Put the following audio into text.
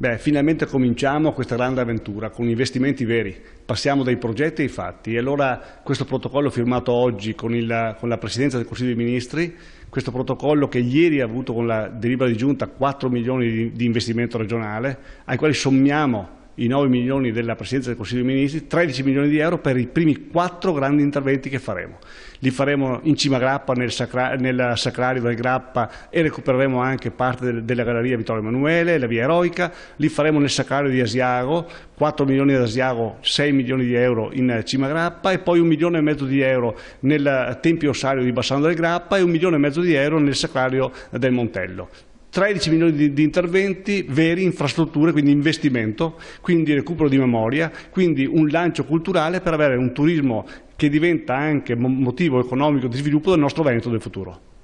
Beh, finalmente cominciamo questa grande avventura con investimenti veri, passiamo dai progetti ai fatti e allora questo protocollo firmato oggi con, il, con la Presidenza del Consiglio dei Ministri, questo protocollo che ieri ha avuto con la delibera di giunta 4 milioni di, di investimento regionale, ai quali sommiamo i 9 milioni della Presidenza del Consiglio dei Ministri, 13 milioni di euro per i primi quattro grandi interventi che faremo. Li faremo in cima Grappa, nel, sacra, nel Sacrario del Grappa e recupereremo anche parte del, della Galleria Vittorio Emanuele, la Via Eroica, li faremo nel Sacrario di Asiago, 4 milioni ad Asiago, 6 milioni di euro in cima Grappa e poi un milione e mezzo di euro nel Tempio Ossario di Bassano del Grappa e un milione e mezzo di euro nel Sacrario del Montello. 13 milioni di, di, interventi veri, infrastrutture, quindi investimento, quindi recupero di memoria, quindi un lancio culturale per avere un turismo che diventa anche motivo economico di sviluppo del nostro Veneto del futuro.